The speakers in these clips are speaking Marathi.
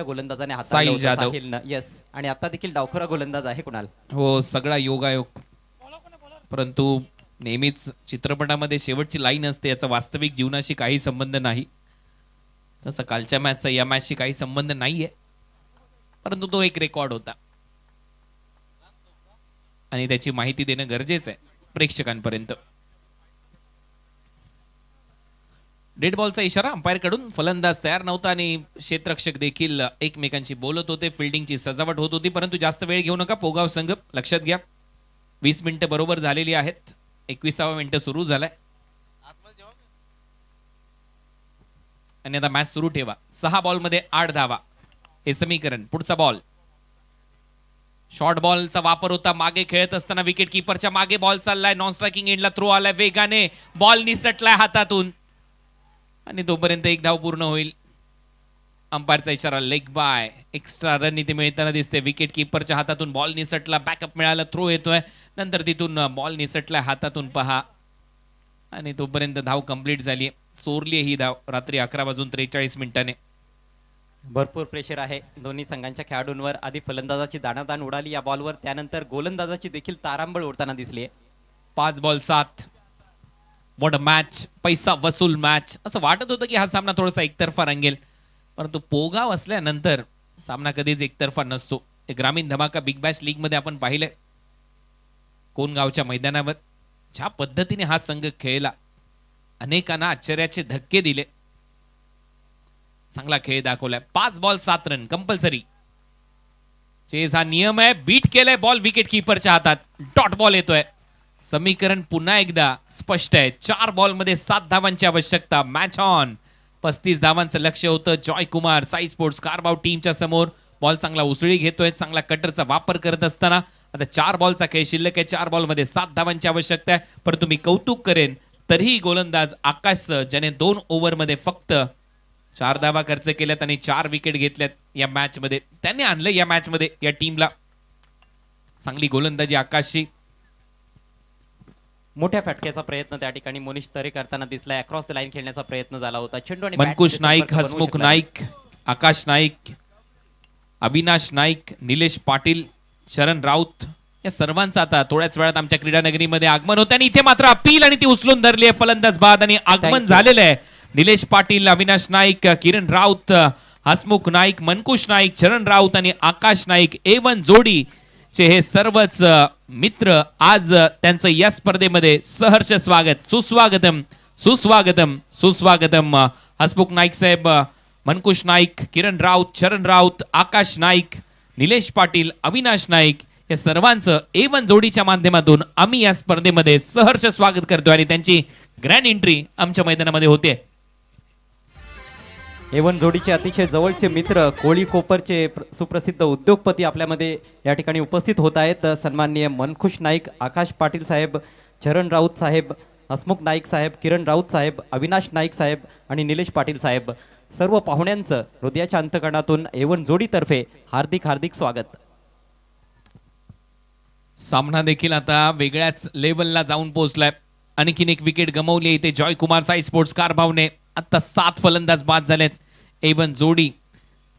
गोलंदाजाने साहिल जाधव. येस आणि आता देखील डावखुरा गोलंदाज आहे कुणाल हो सगळा योगायोग परंतु नेहमीच चित्रपटामध्ये शेवटची लाईन असते याचा वास्तविक जीवनाशी काही संबंध नाही तसं कालच्या मॅचचा या मॅचशी काही संबंध नाहीये परंतु तो एक रेकॉर्ड होता आणि त्याची माहिती देणं गरजेचं आहे प्रेक्षकांपर्यंत डेड बॉलचा इशारा कडून फलंदाज तयार नव्हता आणि क्षेत्रक्षक देखील एकमेकांशी बोलत होते फिल्डिंगची सजावट होत होती परंतु जास्त वेळ घेऊ नका पोगाव संघ लक्षात घ्या वीस मिनिटं बरोबर झालेली आहेत एकविसावा मिनिट सुरू झालाय आणि आता मॅच सुरू ठेवा सहा बॉल मध्ये आठ धावा हे समीकरण पुढचा बॉल शॉर्ट बॉलचा वापर होता मागे खेळत असताना विकेट किपरच्या मागे बॉल चाललाय नॉन स्ट्रायकिंग एंडला थ्रो आलाय वेगाने बॉल निसटलाय हातातून आणि तोपर्यंत एक धाव पूर्ण होईल अंपायरचा इशारा लेग बाय एक्स्ट्रा रन इथे मिळताना दिसते विकेट किपरच्या हातातून बॉल निसटला बॅकअप मिळाला थ्रो येतोय नंतर तिथून बॉल निसटला हातातून पहा आणि तोपर्यंत धाव कंप्लीट झाली चोरली ही धाव रात्री अकरा वाजून त्रेचाळीस मिनिटाने भरपूर प्रेशर आहे दोन्ही संघांच्या खेळाडूंवर आधी फलंदाजाची दाणादाण उडाली या बॉलवर त्यानंतर गोलंदाजाची देखील तारांबळ उडताना दिसली पाच बॉल सात वॉट अ मॅच पैसा वसूल मॅच असं वाटत होतं की हा सामना थोडासा एकतर्फा रंगेल परंतु पोगाव असल्यानंतर सामना कधीच एकतर्फा नसतो ग्रामीण धमाका बिग बॅश लीगमध्ये आपण पाहिलंय कोण गावच्या मैदानावर ज्या पद्धतीने हा संघ खेळला अनेकांना आश्चर्याचे धक्के दिले चांगला खेळ दाखवलाय पाच बॉल सात रन कंपल्सरी चेज हा नियम आहे बीट केलाय बॉल विकेट किपरच्या हातात डॉट बॉल येतोय समीकरण पुन्हा एकदा स्पष्ट आहे चार बॉल मध्ये सात धावांची आवश्यकता मॅच ऑन पस्तीस धावांचं लक्ष होतं जॉय कुमार साई स्पोर्ट्स कारबाव टीमच्या समोर बॉल चांगला उसळी घेतोय चांगला कटरचा वापर करत असताना आता चार बॉलचा खेळ शिल्लक आहे चार बॉल मध्ये सात धावांची आवश्यकता आहे परंतु मी कौतुक करेन तरीही गोलंदाज आकाशचं ज्याने दोन ओव्हरमध्ये फक्त चार धावा खर्च केल्यात आणि चार विकेट घेतल्यात या मॅचमध्ये त्याने आणलं या मॅचमध्ये या टीमला चांगली गोलंदाजी आकाशची मोठ्या फटक्याचा प्रयत्न त्या ठिकाणी मनीष तरे करताना दिसलाय अक्रॉस द लाईन खेळण्याचा प्रयत्न झाला होता चेंडू आणि मनकुश नाईक हसमुख नाईक आकाश नाईक अविनाश नाईक निलेश पाटील शरण राऊत या सर्वांचं आता थोड्याच वेळात आमच्या क्रीडा नगरीमध्ये आगमन होतं आणि इथे मात्र अपील आणि ती उचलून धरली आहे फलंदाज बाद आणि आगमन झालेलं आहे निलेश पाटील अविनाश नाईक किरण राऊत हसमुख नाईक मनकुश नाईक चरण राऊत आणि आकाश नाईक वन जोडी चे हे सर्वच मित्र आज त्यांचं या स्पर्धेमध्ये सहर्ष स्वागत सुस्वागतम सुस्वागतम सुस्वागतम हसमुख नाईक साहेब मनकुश नाईक किरण राऊत चरण राऊत आकाश नाईक निलेश पाटील अविनाश नाईक या सर्वांचं एवन जोडीच्या माध्यमातून आम्ही या स्पर्धेमध्ये सहर्ष स्वागत करतो आणि त्यांची ग्रँड एंट्री आमच्या मैदानामध्ये होते एवन जोडीचे अतिशय जवळचे मित्र कोळी कोपरचे सुप्रसिद्ध उद्योगपती आपल्यामध्ये या ठिकाणी उपस्थित होत आहेत सन्माननीय मनखुश नाईक आकाश पाटील साहेब चरण राऊत साहेब हसमुख नाईक साहेब किरण राऊत साहेब अविनाश नाईक साहेब आणि निलेश पाटील साहेब सर्व पाहुण्यांचं हृदयाच्या अंतकरणातून एवन जोडीतर्फे हार्दिक हार्दिक स्वागत सामना देखील आता वेगळ्याच लेवलला जाऊन पोहोचलाय आणखीन एक विकेट गमवली इथे जॉय कुमार साई स्पोर्ट्स कार भावने आत्ता सात फलंदाज बाद झालेत एवन जोडी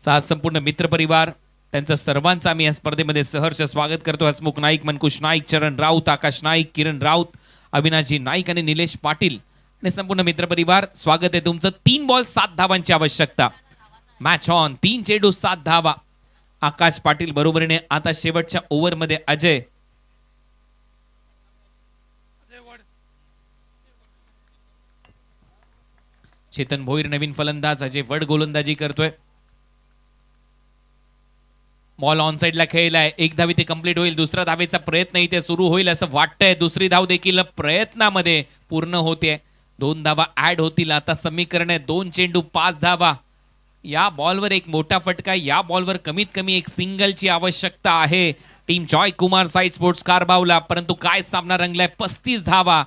सा संपूर्ण मित्रपरिवार त्यांचं सर्वांचं आम्ही या स्पर्धेमध्ये सहर्ष स्वागत करतो हसमुख नाईक मनकुश नाईक चरण राऊत आकाश नाईक किरण राऊत अविनाशी नाईक आणि निलेश पाटील आणि संपूर्ण मित्रपरिवार स्वागत आहे तुमचं तीन बॉल सात धावांची आवश्यकता मॅच ऑन तीन चेडू सात धावा आकाश पाटील बरोबरीने आता शेवटच्या ओव्हरमध्ये अजय चेतन भोईर नवीन फलंदाज अजय वड गोलंदाजी करतोय बॉल ऑन साईडला खेळलाय एक धावी ते कम्प्लीट होईल दुसरा धावेचा प्रयत्न इथे सुरू होईल असं वाटतंय दुसरी धाव देखील प्रयत्नामध्ये पूर्ण होते दोन धावा ऍड होतील आता समीकरण आहे दोन चेंडू पाच धावा या बॉलवर एक मोठा फटका या बॉलवर कमीत कमी एक सिंगलची आवश्यकता आहे टीम जॉय कुमार साईड स्पोर्ट्स कारबावला परंतु काय सामना रंगलाय पस्तीस धावा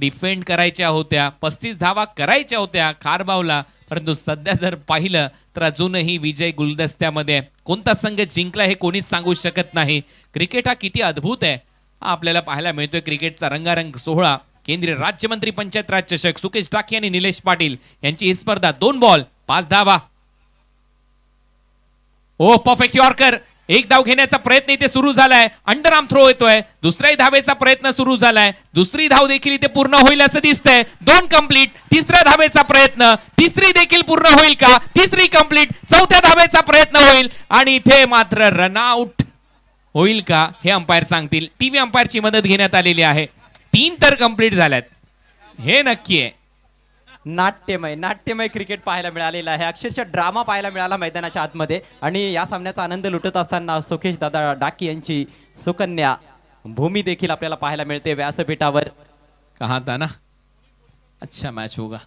डिफेंड करायच्या होत्या पस्तीस धावा करायच्या होत्या खारबावला परंतु सध्या जर पाहिलं तर अजूनही विजय गुलदस्त्यामध्ये कोणता संघ जिंकला हे कोणीच सांगू शकत नाही क्रिकेट हा किती अद्भुत आहे हा आपल्याला पाहायला मिळतोय क्रिकेटचा रंगारंग सोहळा केंद्रीय राज्यमंत्री पंचायत राज चषक सुकेश टाकी आणि निलेश पाटील यांची ही स्पर्धा दोन बॉल पाच धावा ओ परफेक्ट यॉर्कर एक धाव घेण्याचा प्रयत्न इथे सुरू झालाय अंडर आर्म थ्रो येतोय दुसऱ्याही धावेचा प्रयत्न सुरू झालाय दुसरी धाव देखील इथे पूर्ण होईल असं दिसतंय दोन कंप्लीट तिसऱ्या धावेचा प्रयत्न तिसरी देखील पूर्ण होईल का तिसरी कंप्लीट चौथ्या धावेचा प्रयत्न होईल आणि इथे मात्र रनआउट होईल का हे अंपायर सांगतील टीव्ही अंपायरची मदत घेण्यात आलेली आहे तीन तर कंप्लीट झाल्यात हे नक्की आहे नाट्यमय नाट्यमय क्रिकेट पाहायला मिळालेला आहे अक्षरशः ड्रामा पाहायला मिळाला मैदानाच्या आतमध्ये आणि या सामन्याचा आनंद लुटत असताना सुखेश दादा डाकी यांची सुकन्या भूमी देखील आपल्याला पाहायला मिळते व्यासपीठावर कहा ना अच्छा मॅच होगा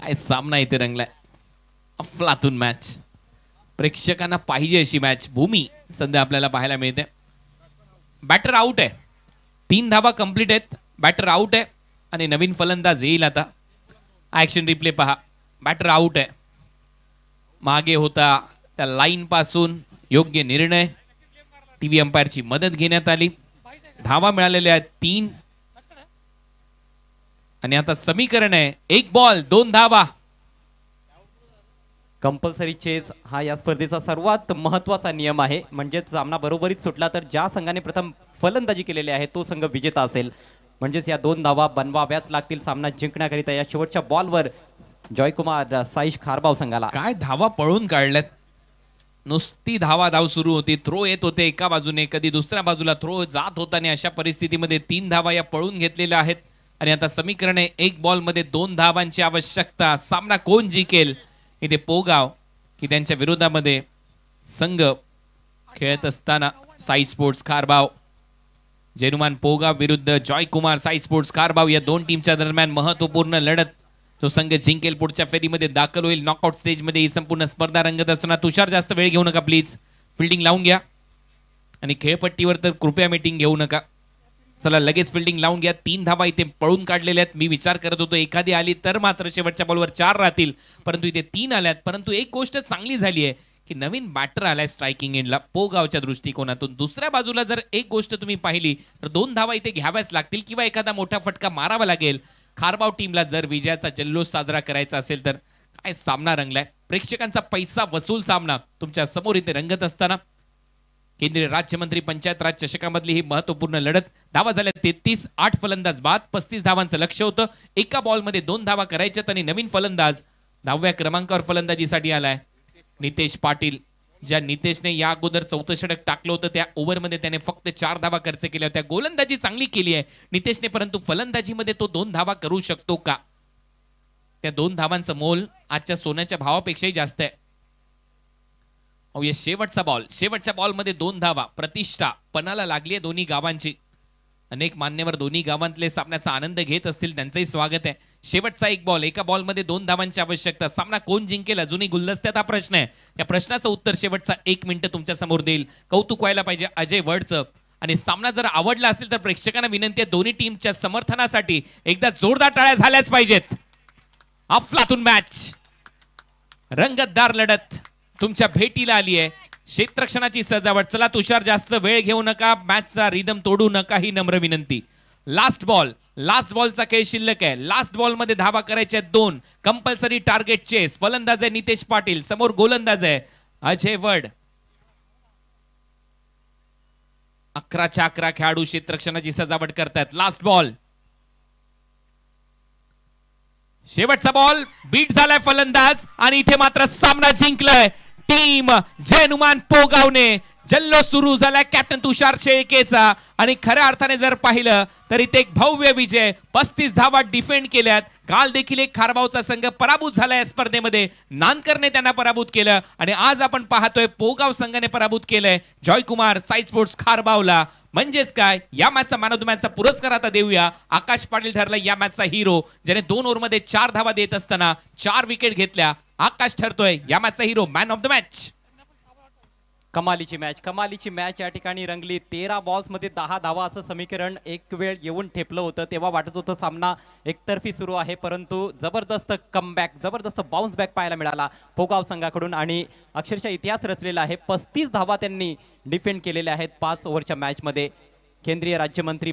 काय सामना इथे रंगलाय अफलातून मॅच प्रेक्षकांना पाहिजे अशी मॅच भूमी सध्या आपल्याला पाहायला मिळते बॅटर आउट आहे तीन धाबा कंप्लीट आहेत बॅटर आउट आहे आणि नवीन फलंदाज येईल आता ऍक्शन रिप्ले पहा बॅटर आऊट आहे मागे होता त्या पासून योग्य निर्णय टी व्ही अंपायरची मदत घेण्यात आली धावा मिळालेल्या आहेत तीन आणि आता समीकरण आहे एक बॉल दोन धावा कंपल्सरी चेस हा या स्पर्धेचा सर्वात महत्वाचा नियम आहे म्हणजेच सामना बरोबरीच सुटला तर ज्या संघाने प्रथम फलंदाजी केलेली आहे तो संघ विजेता असेल म्हणजेच या दोन धावा बनवाव्याच लागतील सामना जिंकण्याकरिता या शेवटच्या बॉलवर जॉयकुमार साईश खारबाव संघाला काय धावा पळून काढल्यात नुसती धावा धाव सुरू होती थ्रो येत होते एका बाजूने कधी दुसऱ्या बाजूला थ्रो जात होता आणि अशा परिस्थितीमध्ये तीन धावा या पळून घेतलेल्या आहेत आणि आता समीकरण आहे एक बॉलमध्ये दोन धावांची आवश्यकता सामना कोण जिंकेल इथे पोगाव की त्यांच्या विरोधामध्ये संघ खेळत असताना साई स्पोर्ट्स खारबाव जेनुमान पोगा विरुद्ध कुमार साई स्पोर्ट्स कारबाव या दोन टीमच्या दरम्यान महत्वपूर्ण लढत तो संघ जिंकेल पुढच्या फेरीमध्ये दाखल होईल नॉकआउट स्टेजमध्ये ही संपूर्ण स्पर्धा रंगत असताना तुषार जास्त वेळ घेऊ नका प्लीज फिल्डिंग लावून घ्या आणि खेळपट्टीवर तर कृपया मीटिंग घेऊ नका चला लगेच फिल्डिंग लावून घ्या तीन धावा इथे पळून काढलेल्या आहेत मी विचार करत होतो एखादी आली तर मात्र शेवटच्या बॉलवर चार राहतील परंतु इथे तीन आल्यात परंतु एक गोष्ट चांगली झाली आहे की नवीन बॅटर आलाय स्ट्रायकिंग एंडला पोगावच्या दृष्टिकोनातून दुसऱ्या बाजूला जर एक गोष्ट तुम्ही पाहिली तर दोन धावा इथे घ्याव्याच लागतील किंवा एखादा मोठा फटका मारावा लागेल खारबाव टीमला जर विजयाचा जल्लोष साजरा करायचा असेल तर काय सामना रंगलाय प्रेक्षकांचा पैसा वसूल सामना तुमच्या समोर इथे रंगत असताना केंद्रीय राज्यमंत्री पंचायत राज चषकामधली ही महत्वपूर्ण लढत धावा झाल्या तेहतीस आठ फलंदाज बाद पस्तीस धावांचं लक्ष होतं एका बॉलमध्ये दोन धावा करायच्यात आणि नवीन फलंदाज दहाव्या क्रमांकावर फलंदाजीसाठी आलाय नितेश पाटील ज्या नितेशने या अगोदर चौथं षटक टाकलं होतं त्या ओव्हरमध्ये त्याने फक्त चार धावा खर्च केल्या होत्या गोलंदाजी चांगली केली आहे नितेशने परंतु फलंदाजीमध्ये तो दोन धावा करू शकतो का त्या दोन धावांचं मोल आजच्या सोन्याच्या भावापेक्षाही जास्त आहे शेवटचा बॉल शेवटच्या बॉलमध्ये दोन धावा प्रतिष्ठा पणाला लागली आहे दोन्ही गावांची अनेक मान्यवर दोन्ही गावांतले सामन्याचा आनंद घेत असतील त्यांचंही स्वागत आहे शेवटचा एक बॉल एका बॉलमध्ये दोन धावांची आवश्यकता सामना कोण जिंकेल अजूनही गुलदस्त्यात हा प्रश्न आहे या प्रश्नाचं उत्तर शेवटचा एक मिनिट तुमच्या समोर देईल कौतुक व्हायला पाहिजे अजय वडचं आणि सामना जर आवडला असेल तर प्रेक्षकांना विनंती आहे दोन्ही टीमच्या समर्थनासाठी एकदा जोरदार टाळ्या झाल्याच पाहिजेत अफलातून मॅच रंगतदार लढत तुमच्या भेटीला आली आहे क्षेत्रक्षणाची सजावट चला तुषार जास्त वेळ घेऊ नका मॅचचा रिदम तोडू नका ही नम्र विनंती लास्ट बॉल लास्ट बॉलचा खेळ शिल्लक आहे लास्ट बॉल मध्ये धावा करायच्या दोन कंपल्सरी टार्गेट चेस फलंदाज आहे नितेश पाटील समोर गोलंदाज आहे अजय वड अकराच्या अकरा खेळाडू क्षेत्रक्षणाची सजावट करतायत लास्ट बॉल शेवटचा बॉल बीट झालाय फलंदाज आणि इथे मात्र सामना जिंकलाय टीम जैनुमान पोगावने जल्लो सुरू झाला कॅप्टन तुषार शेळकेचा आणि खऱ्या अर्थाने जर पाहिलं तर इथे एक भव्य विजय पस्तीस धावा डिफेंड केल्यात काल देखील एक खारबावचा संघ पराभूत झाला या स्पर्धेमध्ये नानकरने त्यांना पराभूत केलं आणि आज आपण पाहतोय पोगाव संघाने पराभूत केलंय जॉय कुमार साई स्पोर्ट्स खारबावला म्हणजेच काय या मॅचचा मॅन ऑफ द पुरस्कार आता देऊया आकाश पाटील ठरला या मॅचचा हिरो ज्याने दोन ओव्हरमध्ये चार धावा देत असताना चार विकेट घेतल्या आकाश ठरतोय यामाचा hero man of the match कमालीची मॅच कमालीची मॅच या ठिकाणी रंगली तेरा मध्ये दहा धावा असं समीकरण एक वेळ येऊन ठेपलं होतं तेव्हा वाटत होतं सामना एकतर्फी सुरू आहे परंतु जबरदस्त कमबॅक जबरदस्त बाउन्स बॅक पाहायला मिळाला पोगाव संघाकडून आणि अक्षरशः इतिहास रचलेला आहे पस्तीस धावा त्यांनी डिफेंड केलेल्या आहेत पाच ओव्हरच्या मॅचमध्ये केंद्रीय राज्यमंत्री